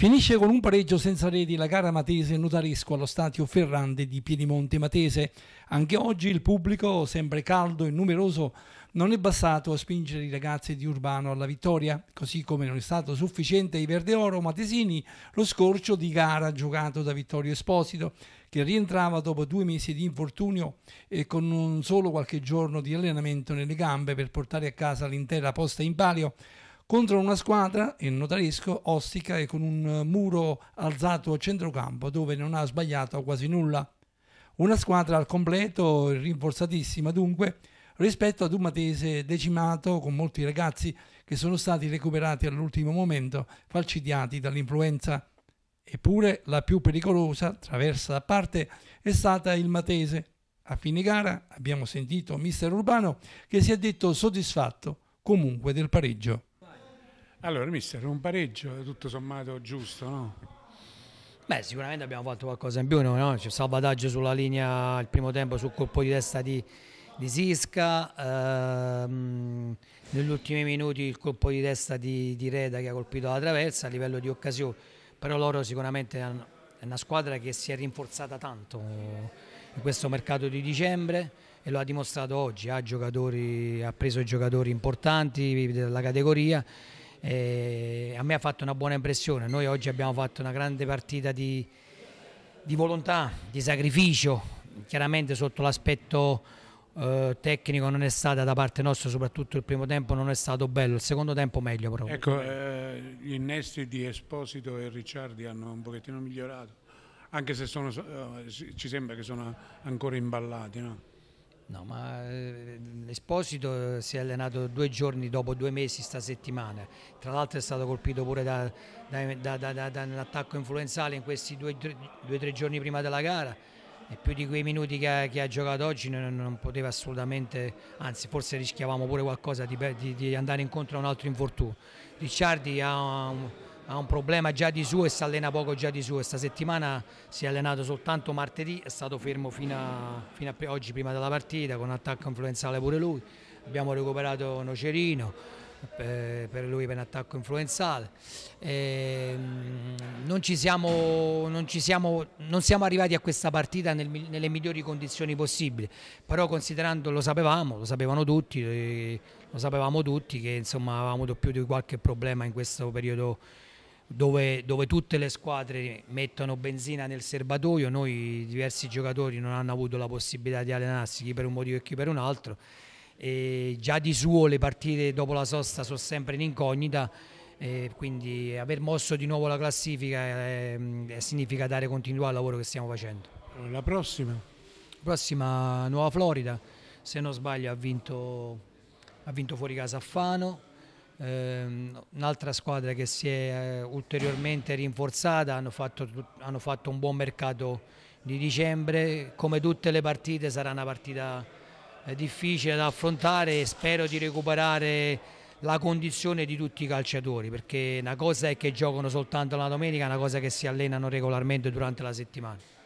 Finisce con un pareggio senza reti la gara matese notaresco allo stadio Ferrande di Piedimonte Matese. Anche oggi il pubblico, sempre caldo e numeroso, non è bastato a spingere i ragazzi di Urbano alla vittoria, così come non è stato sufficiente ai verdeoro matesini lo scorcio di gara giocato da Vittorio Esposito, che rientrava dopo due mesi di infortunio e con un solo qualche giorno di allenamento nelle gambe per portare a casa l'intera posta in palio contro una squadra, il notarisco, ostica e con un eh, muro alzato a centrocampo dove non ha sbagliato quasi nulla. Una squadra al completo, rinforzatissima dunque, rispetto ad un Matese decimato con molti ragazzi che sono stati recuperati all'ultimo momento, falcidiati dall'influenza. Eppure la più pericolosa, traversa da parte, è stata il Matese. A fine gara abbiamo sentito mister Urbano che si è detto soddisfatto comunque del pareggio. Allora, mister, un pareggio tutto sommato giusto, no? Beh, sicuramente abbiamo fatto qualcosa in più, no? C'è salvataggio sulla linea il primo tempo sul colpo di testa di, di Sisca, ehm, negli ultimi minuti il colpo di testa di, di, Reda che ha colpito la traversa a livello di occasione, però loro sicuramente hanno, è una squadra che si è rinforzata tanto in questo mercato di dicembre e lo ha dimostrato oggi, ha, ha preso giocatori importanti della categoria eh, a me ha fatto una buona impressione. Noi oggi abbiamo fatto una grande partita di, di volontà, di sacrificio, chiaramente sotto l'aspetto eh, tecnico non è stata da parte nostra, soprattutto il primo tempo non è stato bello, il secondo tempo meglio proprio. Ecco, eh, gli innesti di Esposito e Ricciardi hanno un pochettino migliorato, anche se sono, eh, ci sembra che sono ancora imballati, no? No, ma eh, Esposito si è allenato due giorni dopo due mesi sta settimana, tra l'altro è stato colpito pure da, da, da, da un attacco influenzale in questi due o tre giorni prima della gara e più di quei minuti che ha, che ha giocato oggi non, non, poteva assolutamente, anzi forse rischiavamo pure qualcosa di, di, di andare incontro a un altro infortunio. Ricciardi ha un ha un problema già di suo e si allena poco già di suo. Questa settimana si è allenato soltanto martedì, è stato fermo fino a, fino a oggi prima della partita con attacco influenzale pure lui. Abbiamo recuperato Nocerino eh, per, lui per attacco influenzale. E, ehm, non, ci siamo, non, ci siamo, non, siamo, arrivati a questa partita nel, nelle migliori condizioni possibili, però considerando lo sapevamo, lo sapevano tutti, eh, lo sapevamo tutti che insomma avevamo più di qualche problema in questo periodo dove, dove, tutte le squadre mettono benzina nel serbatoio, noi diversi giocatori non hanno avuto la possibilità di allenarsi chi per un motivo e chi per un altro, e già di suo le partite dopo la sosta sono sempre in incognita, quindi aver mosso di nuovo la classifica è, ehm, è, eh, significa dare continuità al lavoro che stiamo facendo. La prossima? La prossima Nuova Florida, se non sbaglio ha vinto, ha vinto fuori casa a Fano, Ehm, un'altra squadra che si è eh, ulteriormente rinforzata, hanno fatto, hanno fatto, un buon mercato di dicembre, come tutte le partite sarà una partita eh, difficile da affrontare e spero di recuperare la condizione di tutti i calciatori perché una cosa è che giocano soltanto la domenica, una cosa è che si allenano regolarmente durante la settimana.